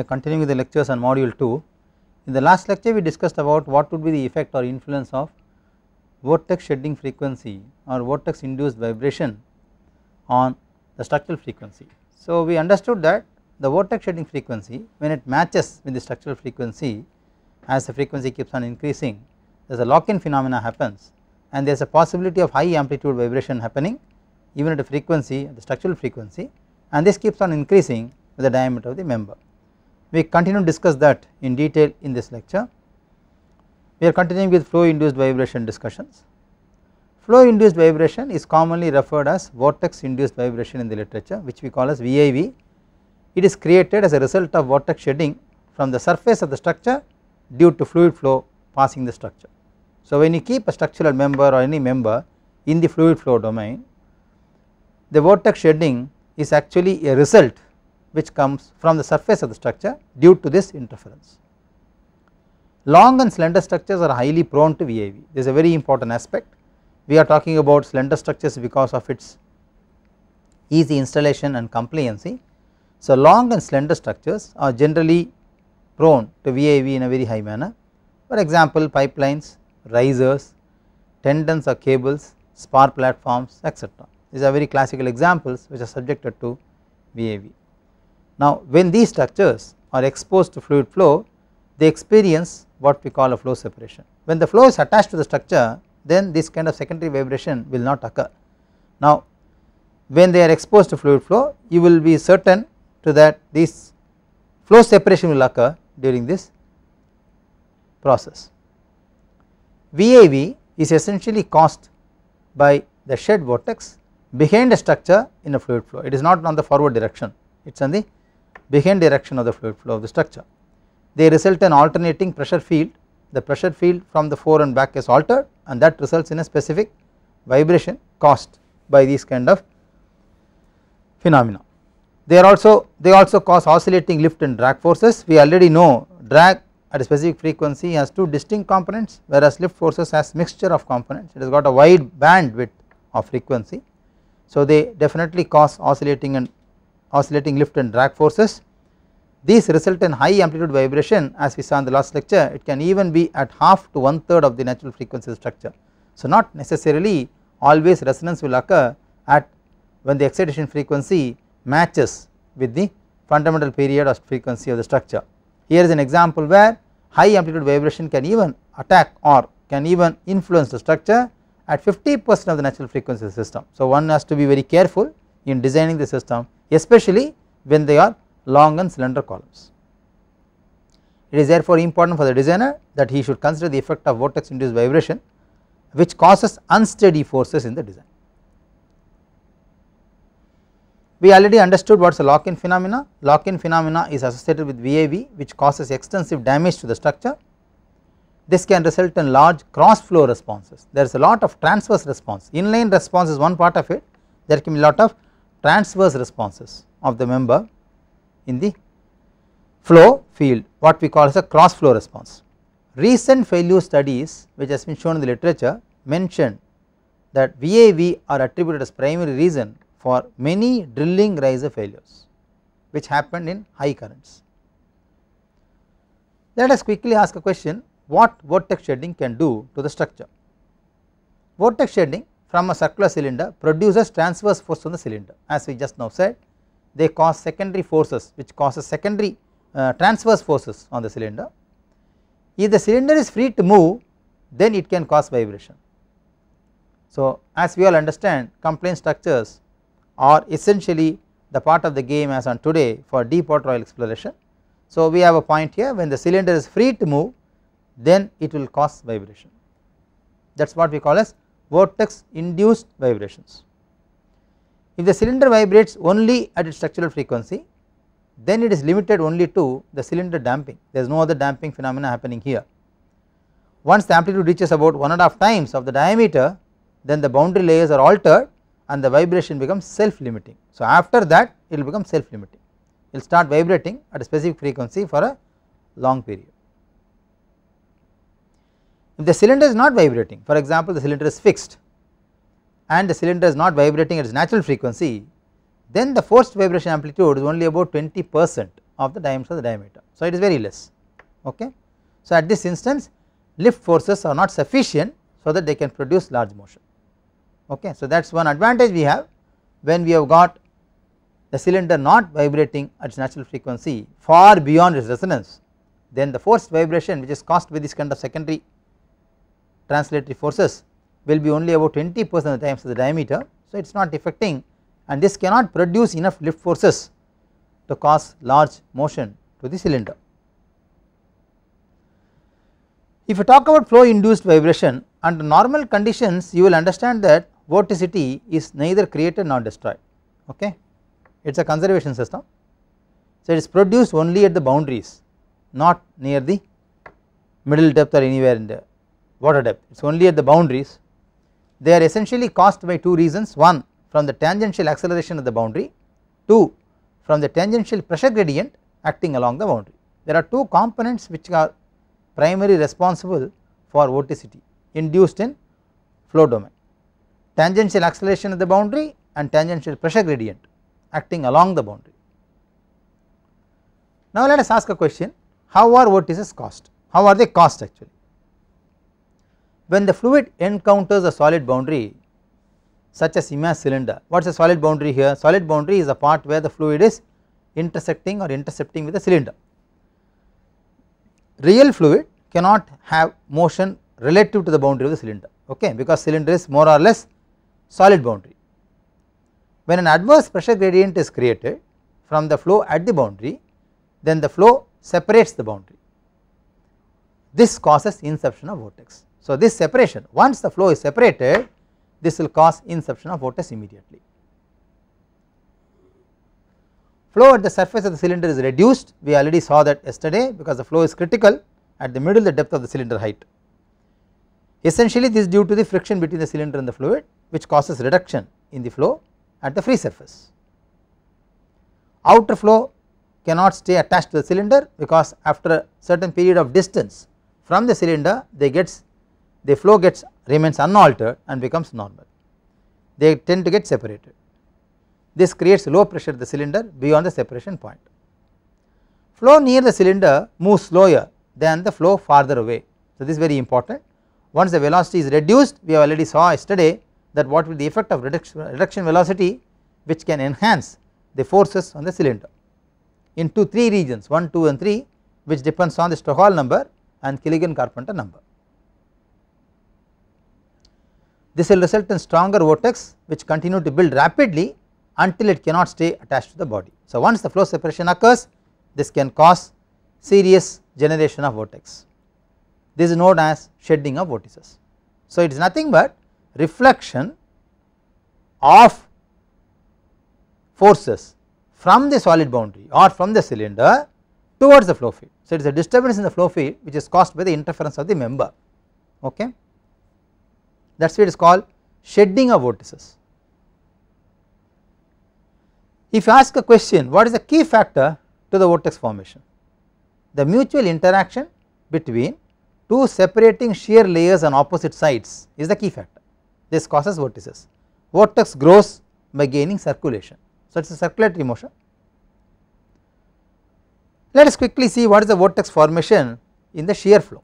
are continuing with the lectures on module 2. In the last lecture we discussed about what would be the effect or influence of vortex shedding frequency or vortex induced vibration on the structural frequency. So we understood that the vortex shedding frequency when it matches with the structural frequency as the frequency keeps on increasing there is a lock in phenomena happens and there is a possibility of high amplitude vibration happening even at a frequency the structural frequency and this keeps on increasing with the diameter of the member. We continue to discuss that in detail in this lecture. We are continuing with flow induced vibration discussions. Flow induced vibration is commonly referred as vortex induced vibration in the literature which we call as VIV. It is created as a result of vortex shedding from the surface of the structure due to fluid flow passing the structure. So when you keep a structural member or any member in the fluid flow domain the vortex shedding is actually a result which comes from the surface of the structure due to this interference. Long and slender structures are highly prone to VAV. this is a very important aspect we are talking about slender structures because of its easy installation and compliancy. So long and slender structures are generally prone to VAV in a very high manner for example pipelines, risers, tendons or cables, spar platforms etc. These are very classical examples which are subjected to VAV. Now when these structures are exposed to fluid flow they experience what we call a flow separation. When the flow is attached to the structure then this kind of secondary vibration will not occur. Now when they are exposed to fluid flow you will be certain to that this flow separation will occur during this process. VAV is essentially caused by the shed vortex behind a structure in a fluid flow it is not on the forward direction it is on the behind direction of the fluid flow of the structure. They result in alternating pressure field, the pressure field from the fore and back is altered and that results in a specific vibration caused by these kind of phenomena. They are also they also cause oscillating lift and drag forces. We already know drag at a specific frequency has two distinct components whereas lift forces has mixture of components it has got a wide bandwidth of frequency. So they definitely cause oscillating and oscillating lift and drag forces. These result in high amplitude vibration as we saw in the last lecture it can even be at half to one third of the natural frequency structure. So, not necessarily always resonance will occur at when the excitation frequency matches with the fundamental period or frequency of the structure. Here is an example where high amplitude vibration can even attack or can even influence the structure at 50 percent of the natural frequency system. So, one has to be very careful in designing the system especially when they are long and slender columns. It is therefore important for the designer that he should consider the effect of vortex induced vibration which causes unsteady forces in the design. We already understood what is a lock-in phenomena. Lock-in phenomena is associated with VAV which causes extensive damage to the structure. This can result in large cross flow responses. There is a lot of transverse response. Inline response is one part of it. There can be lot of transverse responses of the member in the flow field what we call as a cross flow response. Recent failure studies which has been shown in the literature mention that VAV are attributed as primary reason for many drilling riser failures which happened in high currents. Let us quickly ask a question what vortex shedding can do to the structure. Vortex shedding from a circular cylinder produces transverse force on the cylinder as we just now said they cause secondary forces which causes secondary uh, transverse forces on the cylinder. If the cylinder is free to move then it can cause vibration. So as we all understand complaint structures are essentially the part of the game as on today for deep water oil exploration. So we have a point here when the cylinder is free to move then it will cause vibration that is what we call as vortex induced vibrations. If the cylinder vibrates only at its structural frequency then it is limited only to the cylinder damping there is no other damping phenomena happening here. Once the amplitude reaches about one and a half times of the diameter then the boundary layers are altered and the vibration becomes self limiting. So after that it will become self limiting it will start vibrating at a specific frequency for a long period. If the cylinder is not vibrating for example the cylinder is fixed and the cylinder is not vibrating at its natural frequency then the forced vibration amplitude is only about 20 percent of the dimension of the diameter. So, it is very less ok. So, at this instance lift forces are not sufficient so that they can produce large motion ok. So, that is one advantage we have when we have got the cylinder not vibrating at its natural frequency far beyond its resonance then the forced vibration which is caused by this kind of secondary translatory forces will be only about 20 percent of the times of the diameter. So, it is not affecting and this cannot produce enough lift forces to cause large motion to the cylinder. If you talk about flow induced vibration under normal conditions you will understand that vorticity is neither created nor destroyed okay it is a conservation system. So, it is produced only at the boundaries not near the middle depth or anywhere in the water depth it is only at the boundaries they are essentially caused by two reasons one from the tangential acceleration at the boundary two from the tangential pressure gradient acting along the boundary there are two components which are primarily responsible for vorticity induced in flow domain tangential acceleration at the boundary and tangential pressure gradient acting along the boundary. Now let us ask a question how are vortices caused how are they caused actually when the fluid encounters a solid boundary such as IMAS cylinder, what is a solid boundary here? Solid boundary is a part where the fluid is intersecting or intercepting with the cylinder. Real fluid cannot have motion relative to the boundary of the cylinder okay because cylinder is more or less solid boundary. When an adverse pressure gradient is created from the flow at the boundary then the flow separates the boundary. This causes inception of vortex. So this separation once the flow is separated this will cause inception of vortex immediately. Flow at the surface of the cylinder is reduced we already saw that yesterday because the flow is critical at the middle the depth of the cylinder height. Essentially this is due to the friction between the cylinder and the fluid which causes reduction in the flow at the free surface. Outer flow cannot stay attached to the cylinder because after a certain period of distance from the cylinder they gets the flow gets remains unaltered and becomes normal they tend to get separated this creates low pressure the cylinder beyond the separation point. Flow near the cylinder moves slower than the flow farther away so this is very important once the velocity is reduced we have already saw yesterday that what will the effect of reduction, reduction velocity which can enhance the forces on the cylinder into 3 regions 1, 2 and 3 which depends on the Stokol number and Killigan Carpenter number. This will result in stronger vortex which continue to build rapidly until it cannot stay attached to the body. So, once the flow separation occurs this can cause serious generation of vortex. This is known as shedding of vortices. So, it is nothing but reflection of forces from the solid boundary or from the cylinder towards the flow field. So, it is a disturbance in the flow field which is caused by the interference of the member okay that is why it is called shedding of vortices. If you ask a question what is the key factor to the vortex formation? The mutual interaction between two separating shear layers on opposite sides is the key factor this causes vortices. Vortex grows by gaining circulation so it is a circulatory motion. Let us quickly see what is the vortex formation in the shear flow.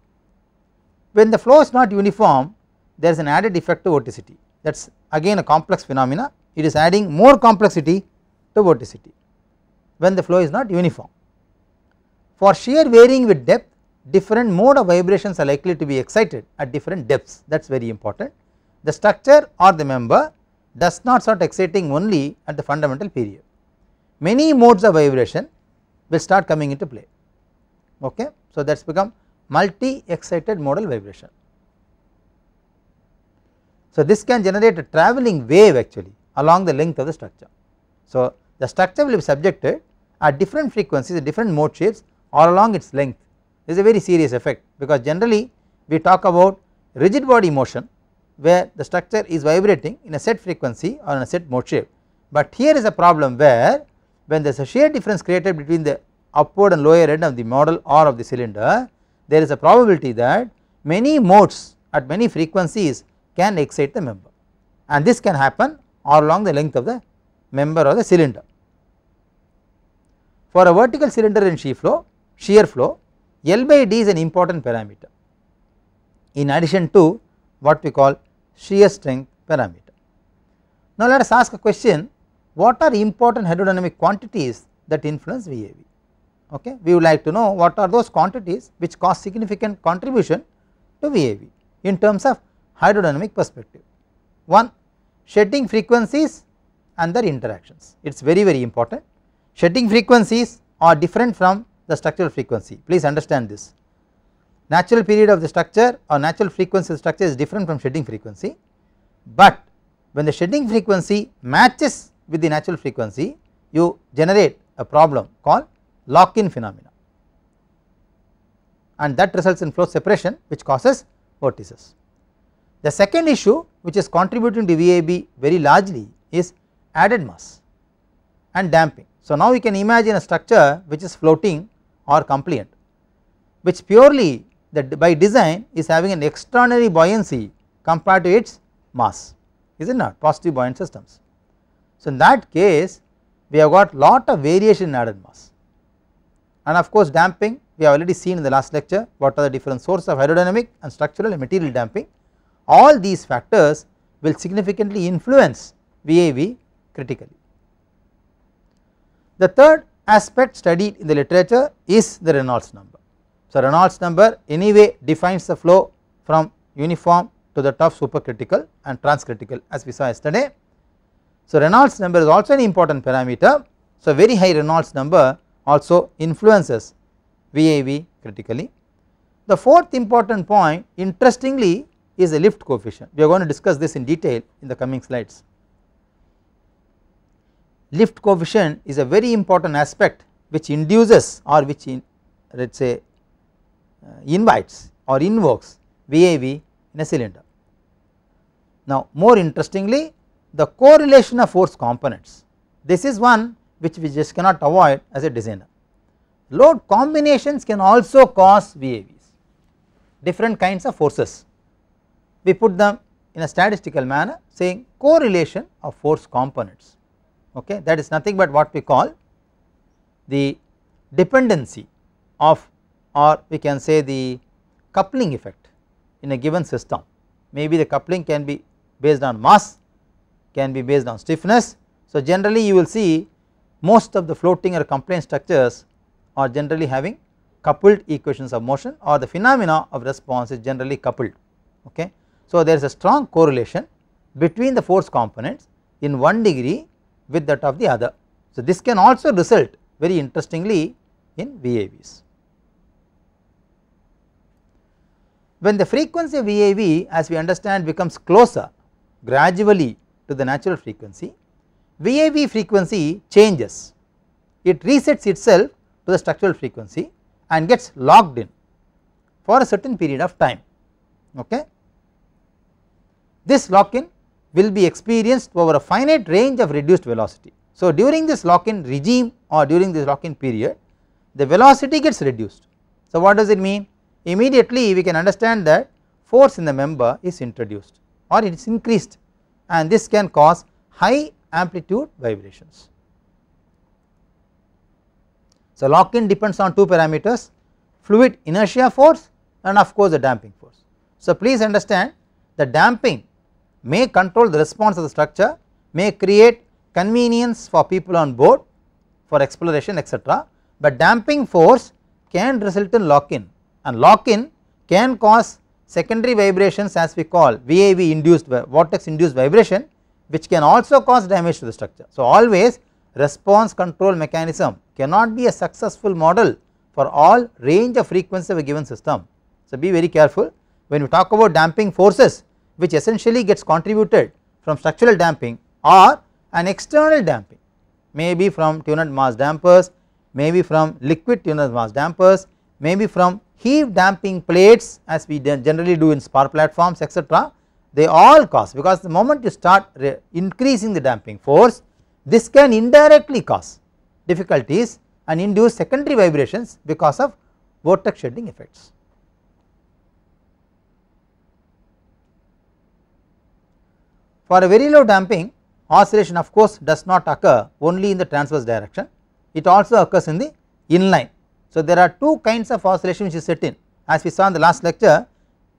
When the flow is not uniform there is an added effect to vorticity that is again a complex phenomena it is adding more complexity to vorticity when the flow is not uniform. For shear varying with depth different mode of vibrations are likely to be excited at different depths that is very important. The structure or the member does not start exciting only at the fundamental period. Many modes of vibration will start coming into play okay. So that become multi excited modal vibration. So, this can generate a travelling wave actually along the length of the structure. So, the structure will be subjected at different frequencies different mode shapes or along its length this is a very serious effect because generally we talk about rigid body motion where the structure is vibrating in a set frequency or in a set mode shape. But here is a problem where when there is a shear difference created between the upward and lower end of the model or of the cylinder there is a probability that many modes at many frequencies can excite the member and this can happen all along the length of the member or the cylinder. For a vertical cylinder in shear flow, shear flow L by D is an important parameter in addition to what we call shear strength parameter. Now let us ask a question what are important hydrodynamic quantities that influence VAV okay we would like to know what are those quantities which cause significant contribution to VAV in terms of hydrodynamic perspective. One shedding frequencies and their interactions it is very very important shedding frequencies are different from the structural frequency please understand this natural period of the structure or natural frequency of the structure is different from shedding frequency but when the shedding frequency matches with the natural frequency you generate a problem called lock in phenomena and that results in flow separation which causes vortices. The second issue which is contributing to VAB very largely is added mass and damping. So, now we can imagine a structure which is floating or compliant which purely by design is having an extraordinary buoyancy compared to its mass is it not positive buoyant systems. So, in that case we have got lot of variation in added mass and of course damping we have already seen in the last lecture what are the different sources of hydrodynamic and structural and material damping all these factors will significantly influence VAV critically. The third aspect studied in the literature is the Reynolds number. So, Reynolds number anyway defines the flow from uniform to the tough supercritical and transcritical as we saw yesterday. So, Reynolds number is also an important parameter. So, very high Reynolds number also influences VAV critically. The fourth important point interestingly is a lift coefficient we are going to discuss this in detail in the coming slides. Lift coefficient is a very important aspect which induces or which in let us say uh, invites or invokes VAV in a cylinder. Now more interestingly the correlation of force components this is one which we just cannot avoid as a designer. Load combinations can also cause VAVs different kinds of forces we put them in a statistical manner saying correlation of force components okay that is nothing but what we call the dependency of or we can say the coupling effect in a given system maybe the coupling can be based on mass can be based on stiffness. So generally you will see most of the floating or complaint structures are generally having coupled equations of motion or the phenomena of response is generally coupled okay. So, there is a strong correlation between the force components in one degree with that of the other. So, this can also result very interestingly in VAVs. When the frequency of VAV as we understand becomes closer gradually to the natural frequency, VAV frequency changes, it resets itself to the structural frequency and gets locked in for a certain period of time. Okay. This lock in will be experienced over a finite range of reduced velocity. So, during this lock in regime or during this lock in period the velocity gets reduced. So, what does it mean? Immediately we can understand that force in the member is introduced or it is increased and this can cause high amplitude vibrations. So, lock in depends on two parameters fluid inertia force and of course the damping force. So, please understand the damping may control the response of the structure, may create convenience for people on board for exploration etc., but damping force can result in lock in and lock in can cause secondary vibrations as we call VAV induced vortex induced vibration which can also cause damage to the structure. So, always response control mechanism cannot be a successful model for all range of frequency of a given system. So, be very careful when we talk about damping forces which essentially gets contributed from structural damping or an external damping may be from tuned mass dampers, may be from liquid tuned mass dampers, may be from heave damping plates as we generally do in spar platforms etc. They all cause because the moment you start increasing the damping force this can indirectly cause difficulties and induce secondary vibrations because of vortex shedding effects. For a very low damping oscillation of course does not occur only in the transverse direction it also occurs in the inline. So, there are two kinds of oscillation which is set in as we saw in the last lecture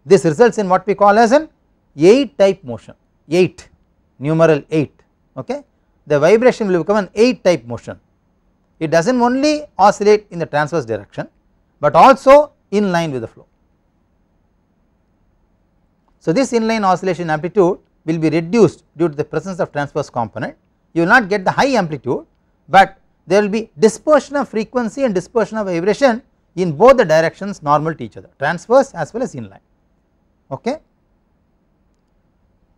this results in what we call as an 8 type motion 8 numeral 8 okay the vibration will become an 8 type motion it does not only oscillate in the transverse direction but also in line with the flow. So, this inline oscillation amplitude will be reduced due to the presence of transverse component. You will not get the high amplitude, but there will be dispersion of frequency and dispersion of vibration in both the directions normal to each other transverse as well as inline. Okay.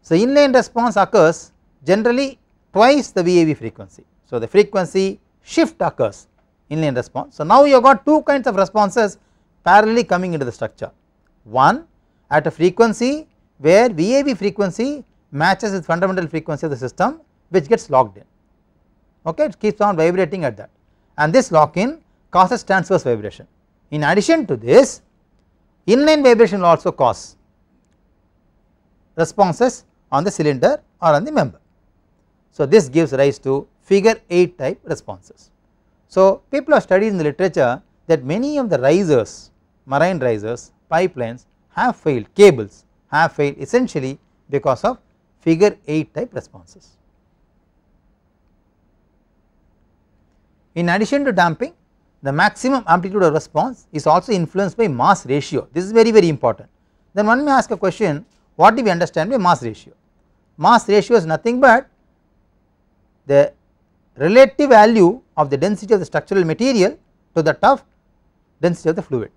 So, inline response occurs generally twice the VAV frequency. So, the frequency shift occurs inline response. So, now you have got two kinds of responses parallelly coming into the structure. One at a frequency where VAV frequency matches its fundamental frequency of the system which gets locked in okay it keeps on vibrating at that and this lock in causes transverse vibration. In addition to this inline vibration will also cause responses on the cylinder or on the member. So, this gives rise to figure 8 type responses. So, people have studied in the literature that many of the risers, marine risers, pipelines have failed, cables have failed essentially because of figure 8 type responses. In addition to damping the maximum amplitude of response is also influenced by mass ratio this is very very important. Then one may ask a question what do we understand by mass ratio? Mass ratio is nothing but the relative value of the density of the structural material to the tough density of the fluid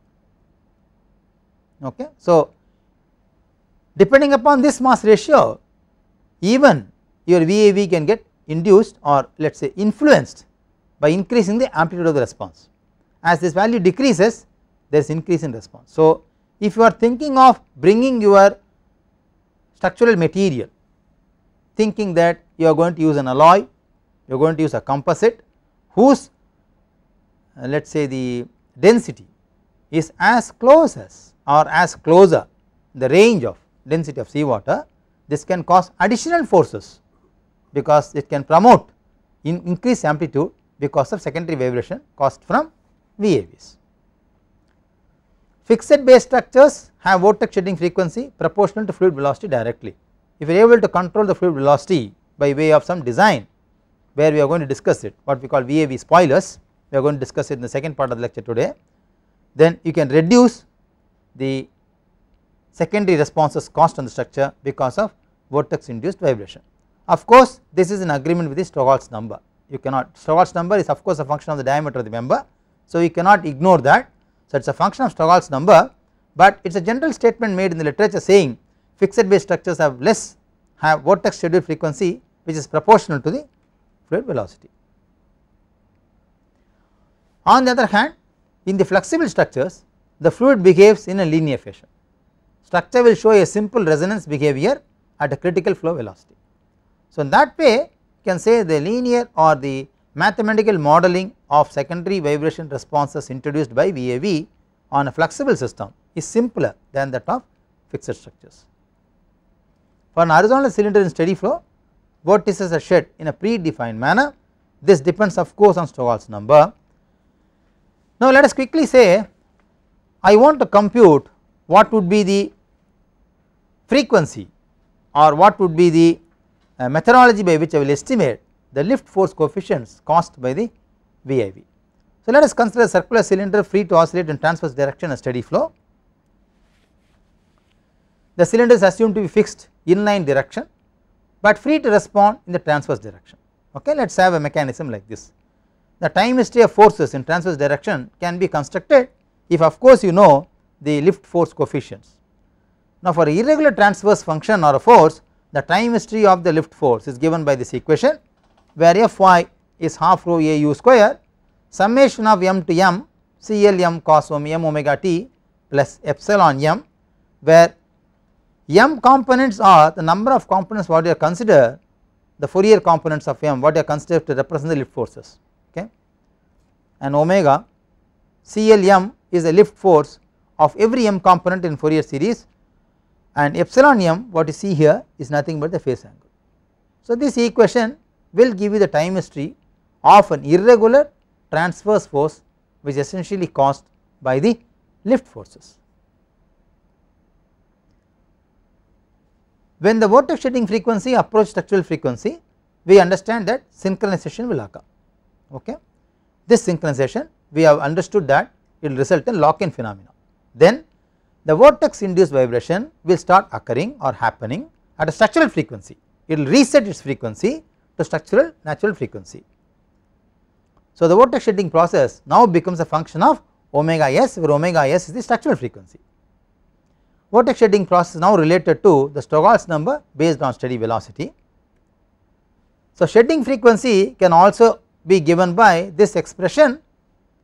okay. So depending upon this mass ratio even your VAV can get induced or let us say influenced by increasing the amplitude of the response. As this value decreases there is increase in response. So, if you are thinking of bringing your structural material thinking that you are going to use an alloy, you are going to use a composite whose uh, let us say the density is as close as or as closer the range of density of sea water this can cause additional forces because it can promote in increased amplitude because of secondary vibration caused from VAVs. Fixed base structures have vortex shedding frequency proportional to fluid velocity directly. If we are able to control the fluid velocity by way of some design where we are going to discuss it what we call VAV spoilers we are going to discuss it in the second part of the lecture today then you can reduce the secondary responses caused on the structure because of vortex induced vibration. Of course, this is in agreement with the Stokholm's number you cannot Stokholm's number is of course a function of the diameter of the member. So, you cannot ignore that so it is a function of Stokholm's number but it is a general statement made in the literature saying fixed base structures have less have vortex induced frequency which is proportional to the fluid velocity. On the other hand in the flexible structures the fluid behaves in a linear fashion structure will show a simple resonance behavior at a critical flow velocity. So, in that way you can say the linear or the mathematical modeling of secondary vibration responses introduced by VAV on a flexible system is simpler than that of fixed structures. For an horizontal cylinder in steady flow, vortices are shed in a predefined manner. This depends of course on Stokholm's number. Now let us quickly say I want to compute what would be the frequency or what would be the uh, methodology by which I will estimate the lift force coefficients caused by the VIV. So let us consider a circular cylinder free to oscillate in transverse direction and steady flow. The cylinder is assumed to be fixed inline direction but free to respond in the transverse direction okay let us have a mechanism like this. The time history of forces in transverse direction can be constructed if of course you know the lift force coefficients now, for irregular transverse function or a force the time history of the lift force is given by this equation where Fy is half rho A u square summation of m to m C L m cos m omega t plus epsilon m where m components are the number of components what you consider the Fourier components of m what you consider to represent the lift forces okay and omega C L m is the lift force of every m component in Fourier series and epsilon m what you see here is nothing but the phase angle. So, this equation will give you the time history of an irregular transverse force which is essentially caused by the lift forces. When the vortex shedding frequency approaches structural frequency, we understand that synchronization will occur. Okay. This synchronization we have understood that it will result in lock in phenomena. Then the vortex induced vibration will start occurring or happening at a structural frequency it will reset its frequency to structural natural frequency. So, the vortex shedding process now becomes a function of omega s where omega s is the structural frequency. Vortex shedding process now related to the Stokholm's number based on steady velocity. So, shedding frequency can also be given by this expression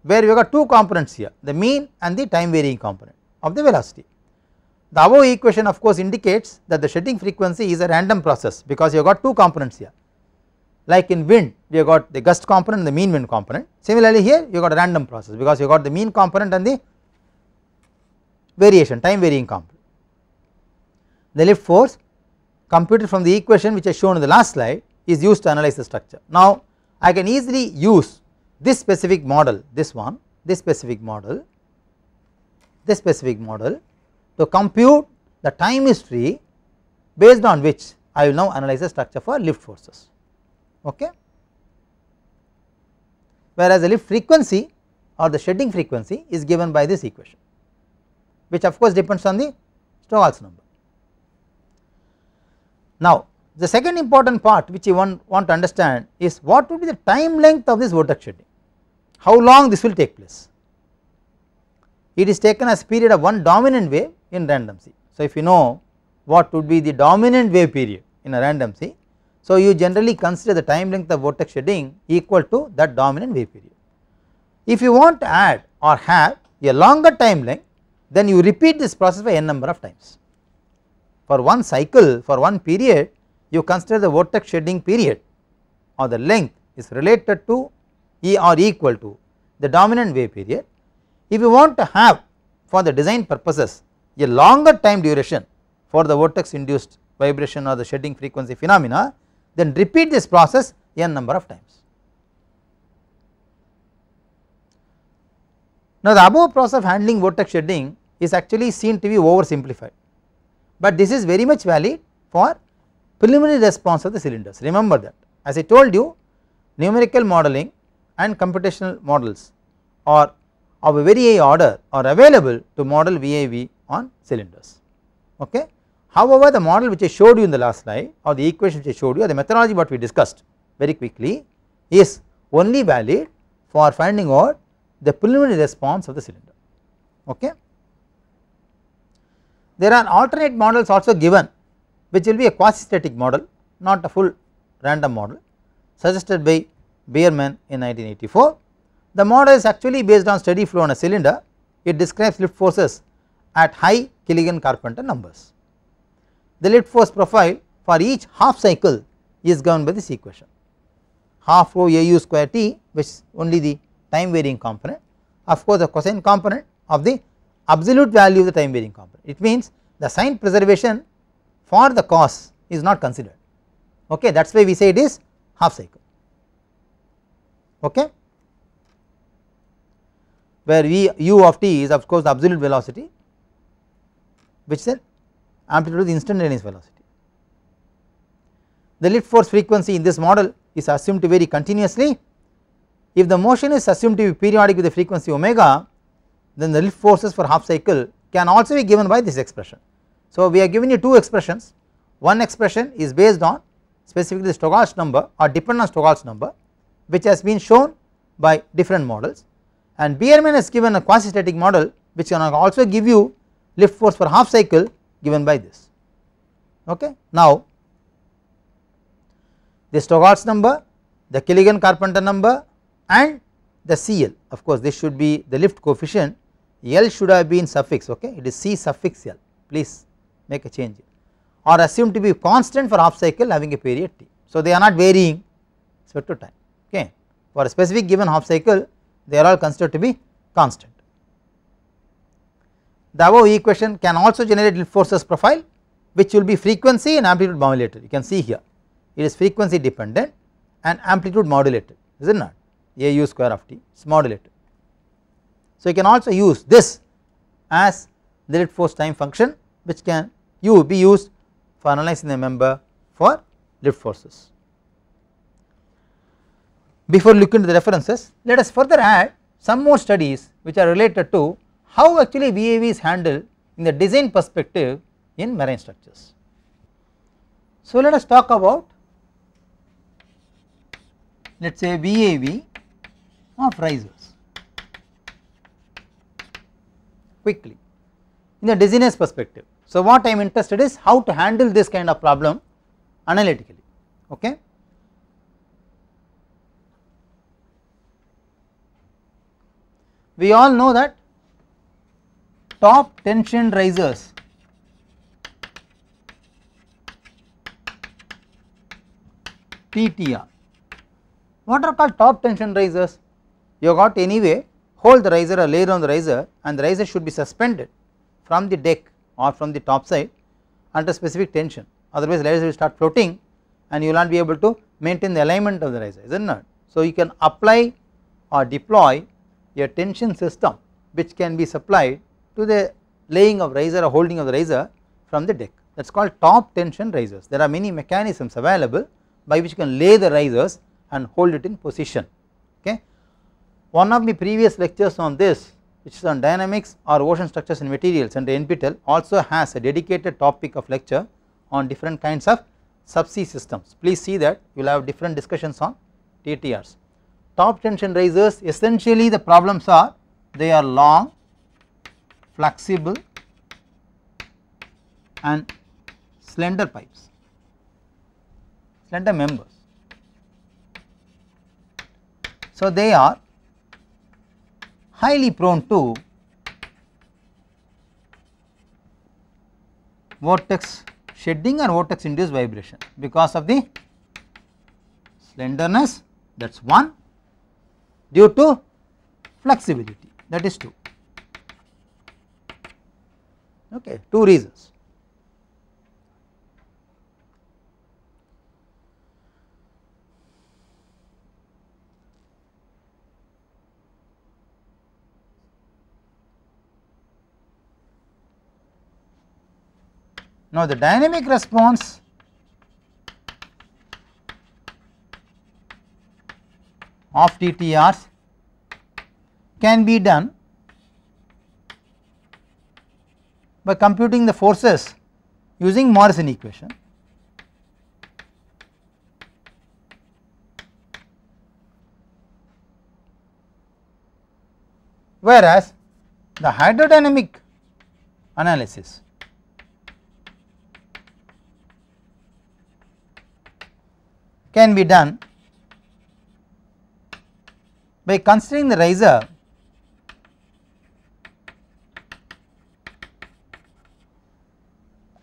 where we got two components here the mean and the time varying component of the velocity. The above equation of course indicates that the shedding frequency is a random process because you have got two components here like in wind we have got the gust component and the mean wind component. Similarly here you got a random process because you got the mean component and the variation time varying component. The lift force computed from the equation which I shown in the last slide is used to analyze the structure. Now I can easily use this specific model this one this specific model this specific model to compute the time history based on which I will now analyze the structure for lift forces. Okay. Whereas, the lift frequency or the shedding frequency is given by this equation which of course depends on the Stokes number. Now, the second important part which you want, want to understand is what would be the time length of this vortex shedding, how long this will take place it is taken as period of one dominant wave in random C. So, if you know what would be the dominant wave period in a random C, so you generally consider the time length of vortex shedding equal to that dominant wave period. If you want to add or have a longer time length then you repeat this process by n number of times. For one cycle for one period you consider the vortex shedding period or the length is related to E or equal to the dominant wave period if you want to have for the design purposes a longer time duration for the vortex induced vibration or the shedding frequency phenomena then repeat this process n number of times. Now the above process of handling vortex shedding is actually seen to be oversimplified but this is very much valid for preliminary response of the cylinders remember that as I told you numerical modeling and computational models are of a very high order are available to model VIV on cylinders. Okay. However, the model which I showed you in the last slide or the equation which I showed you or the methodology what we discussed very quickly is only valid for finding out the preliminary response of the cylinder. Okay. There are alternate models also given which will be a quasi static model not a full random model suggested by Bierman in 1984 the model is actually based on steady flow on a cylinder, it describes lift forces at high Killigan-Carpenter numbers. The lift force profile for each half cycle is governed by this equation half rho au square t which is only the time varying component of course the cosine component of the absolute value of the time varying component. It means the sign preservation for the cos is not considered okay that is why we say it is half cycle okay where v u of t is of course the absolute velocity which then amplitude is instantaneous velocity. The lift force frequency in this model is assumed to vary continuously. If the motion is assumed to be periodic with the frequency omega then the lift forces for half cycle can also be given by this expression. So we are giving you two expressions one expression is based on specifically the Stokars number or dependent on number which has been shown by different models and Bierman has given a quasi static model which can also give you lift force for half cycle given by this okay. Now the Stogart's number, the Killigan Carpenter number and the CL of course this should be the lift coefficient L should have been suffix okay it is C suffix L please make a change or assumed to be constant for half cycle having a period T. So they are not varying respect to time okay for a specific given half cycle they are all considered to be constant. The above equation can also generate lift forces profile which will be frequency and amplitude modulated you can see here it is frequency dependent and amplitude modulated is it not AU square of t it is modulated. So, you can also use this as the lift force time function which can you be used for analyzing the member for lift forces before looking to the references let us further add some more studies which are related to how actually VAV is handled in the design perspective in marine structures. So, let us talk about let us say VAV of risers quickly in the dizziness perspective. So, what I am interested is how to handle this kind of problem analytically okay. we all know that top tension risers TTR. What are called top tension risers? You got anyway hold the riser or layer on the riser and the riser should be suspended from the deck or from the top side under specific tension otherwise the riser will start floating and you will not be able to maintain the alignment of the riser is it not. So, you can apply or deploy a tension system which can be supplied to the laying of riser or holding of the riser from the deck that is called top tension risers. There are many mechanisms available by which you can lay the risers and hold it in position okay. One of the previous lectures on this which is on dynamics or ocean structures and materials and NPTEL also has a dedicated topic of lecture on different kinds of subsea systems. Please see that you will have different discussions on TTRs top tension risers essentially the problems are they are long, flexible and slender pipes, slender members. So, they are highly prone to vortex shedding or vortex induced vibration because of the slenderness that is one due to flexibility that is 2 okay two reasons. Now the dynamic response of TTRs can be done by computing the forces using Morrison equation. Whereas the hydrodynamic analysis can be done by considering the riser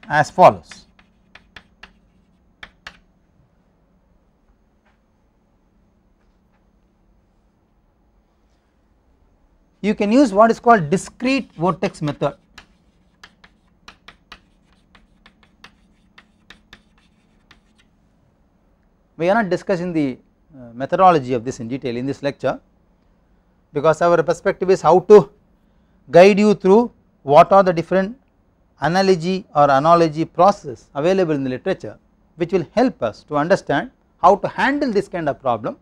as follows. You can use what is called discrete vortex method. We are not discussing the uh, methodology of this in detail in this lecture, because our perspective is how to guide you through what are the different analogy or analogy process available in the literature which will help us to understand how to handle this kind of problem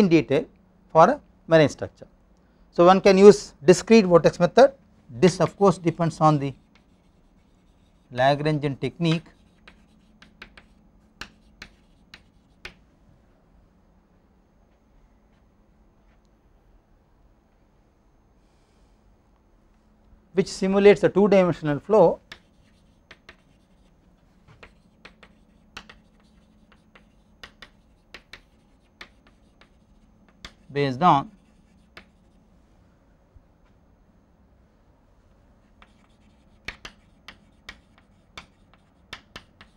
in detail for a marine structure. So one can use discrete vortex method this of course depends on the Lagrangian technique which simulates a two dimensional flow based on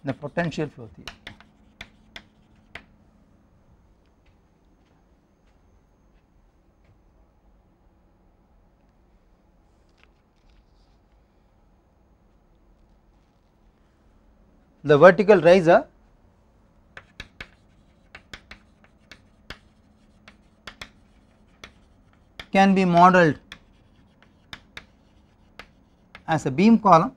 the potential flow theory. the vertical riser can be modeled as a beam column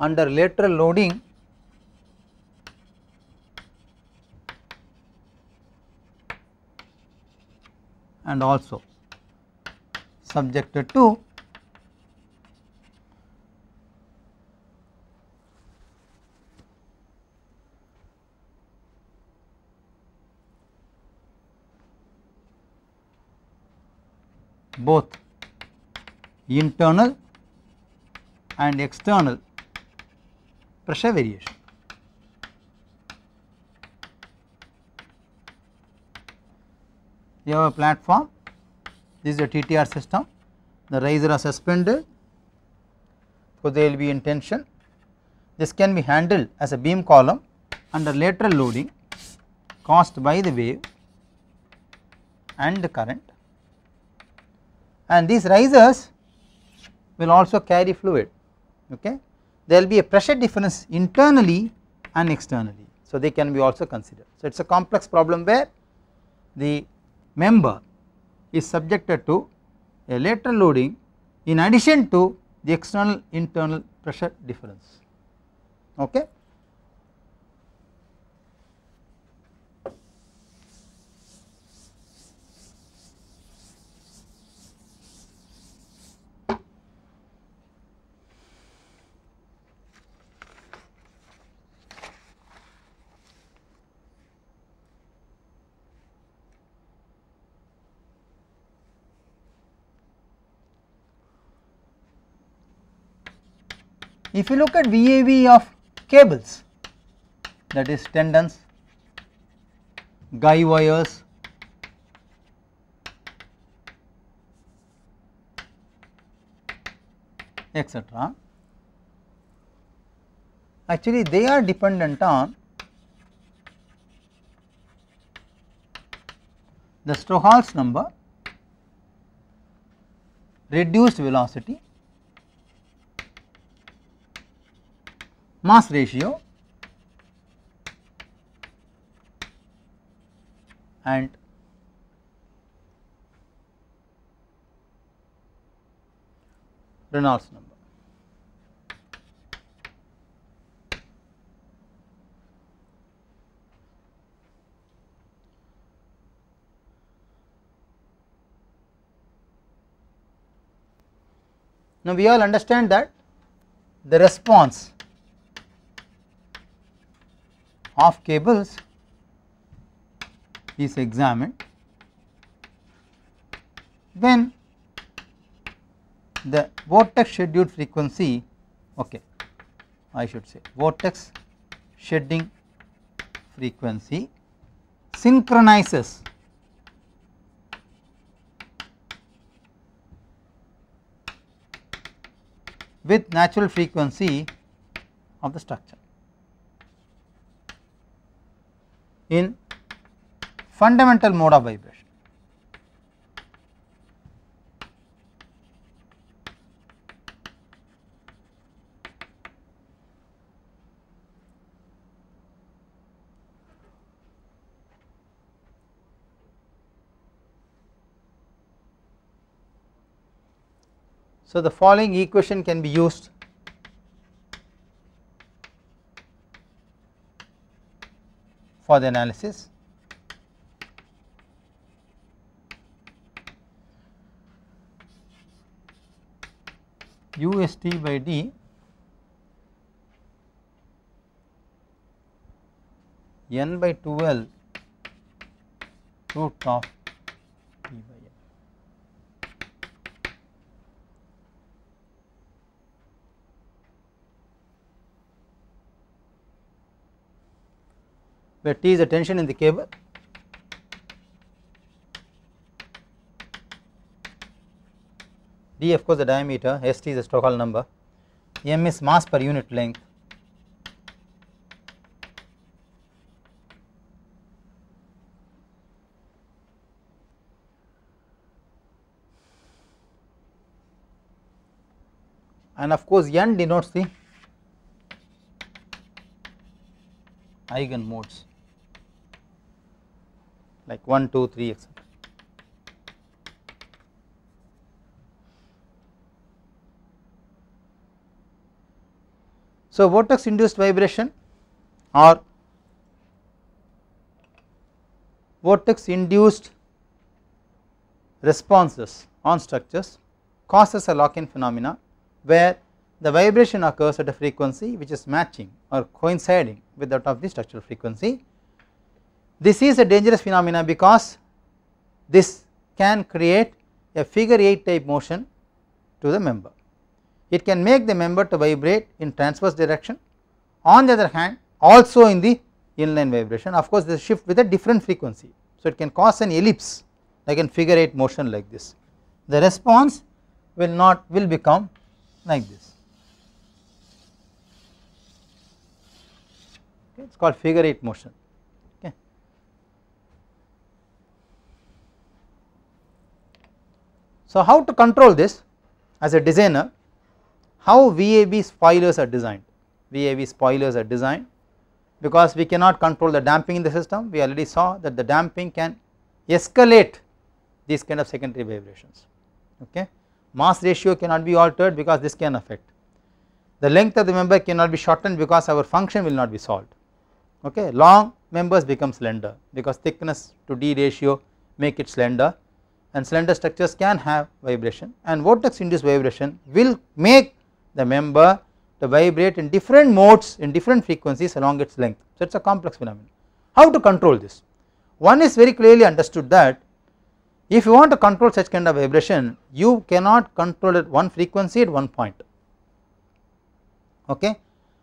under lateral loading and also subjected to both internal and external pressure variation. you have a platform this is a TTR system the riser are suspended so they will be in tension this can be handled as a beam column under lateral loading caused by the wave and the current and these risers will also carry fluid okay there will be a pressure difference internally and externally so they can be also considered so it's a complex problem where the member is subjected to a lateral loading in addition to the external internal pressure difference. Okay. If you look at VAV of cables that is tendons, guy wires, etc. Actually they are dependent on the Strouhal's number, reduced velocity mass ratio and Reynolds number. Now, we all understand that the response of cables is examined, then the vortex scheduled frequency okay I should say vortex shedding frequency synchronizes with natural frequency of the structure. in fundamental mode of vibration. So, the following equation can be used for the analysis. UST by D n by 2 L root of where T is the tension in the cable d of course the diameter, st is the Stockholm number, m is mass per unit length, and of course n denotes the eigen modes like 1, 2, 3 etc. So, vortex induced vibration or vortex induced responses on structures causes a lock-in phenomena where the vibration occurs at a frequency which is matching or coinciding with that of the structural frequency this is a dangerous phenomena because this can create a figure 8 type motion to the member. It can make the member to vibrate in transverse direction on the other hand also in the inline vibration of course this shift with a different frequency. So it can cause an ellipse like in figure 8 motion like this. The response will not will become like this. it is called figure 8 motion. So, how to control this as a designer how VAB spoilers are designed VAB spoilers are designed because we cannot control the damping in the system we already saw that the damping can escalate these kind of secondary vibrations okay mass ratio cannot be altered because this can affect the length of the member cannot be shortened because our function will not be solved okay long members become slender because thickness to d ratio make it slender and slender structures can have vibration and vortex induced vibration will make the member to vibrate in different modes in different frequencies along its length. So, it is a complex phenomenon. How to control this? One is very clearly understood that if you want to control such kind of vibration you cannot control at one frequency at one point okay.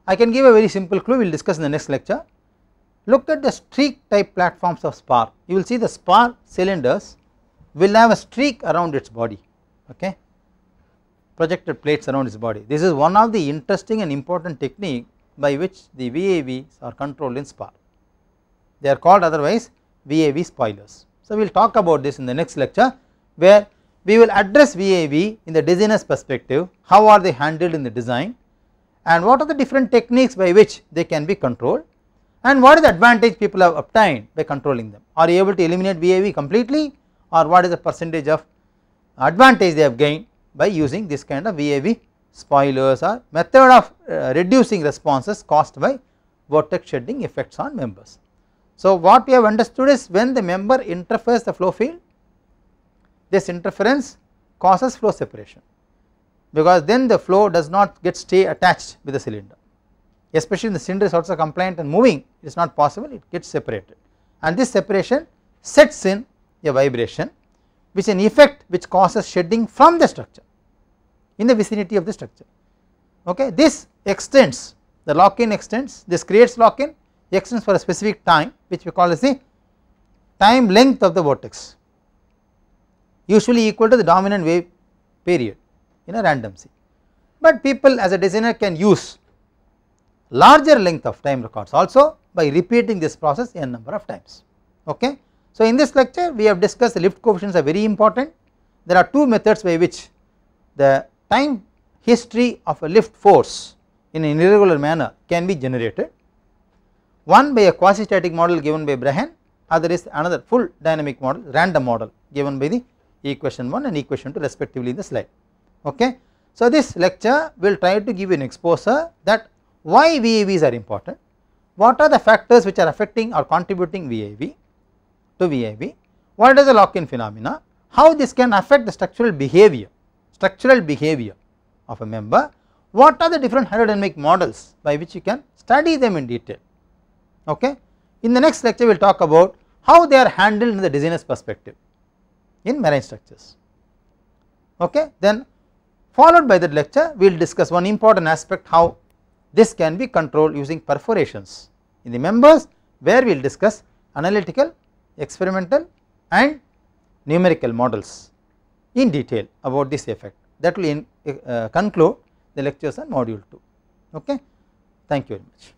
I can give a very simple clue we will discuss in the next lecture. Look at the streak type platforms of spar you will see the spar cylinders will have a streak around its body okay projected plates around its body. This is one of the interesting and important technique by which the VAVs are controlled in SPAR. They are called otherwise VAV spoilers. So, we will talk about this in the next lecture where we will address VAV in the dizziness perspective, how are they handled in the design and what are the different techniques by which they can be controlled and what is the advantage people have obtained by controlling them. Are you able to eliminate VAV completely or what is the percentage of advantage they have gained by using this kind of VAV spoilers or method of uh, reducing responses caused by vortex shedding effects on members. So, what we have understood is when the member interferes the flow field this interference causes flow separation because then the flow does not get stay attached with the cylinder especially in the cylinder is also compliant and moving it is not possible it gets separated and this separation sets in a vibration which an effect which causes shedding from the structure in the vicinity of the structure okay this extends the lock in extends this creates lock in extends for a specific time which we call as the time length of the vortex usually equal to the dominant wave period in a random sea but people as a designer can use larger length of time records also by repeating this process n number of times okay so, in this lecture we have discussed the lift coefficients are very important. There are two methods by which the time history of a lift force in an irregular manner can be generated. One by a quasi-static model given by Brahan, other is another full dynamic model, random model given by the equation 1 and equation 2 respectively in the slide. Okay. So, this lecture will try to give you an exposure that why VAVs are important, what are the factors which are affecting or contributing VAVs to VAB. What is the lock-in phenomena? How this can affect the structural behavior, structural behavior of a member? What are the different hydrodynamic models by which you can study them in detail? Okay. In the next lecture, we will talk about how they are handled in the designer's perspective in marine structures. Okay. Then followed by that lecture, we will discuss one important aspect how this can be controlled using perforations in the members where we will discuss analytical experimental and numerical models in detail about this effect that will in, uh, conclude the lectures on module 2 okay thank you very much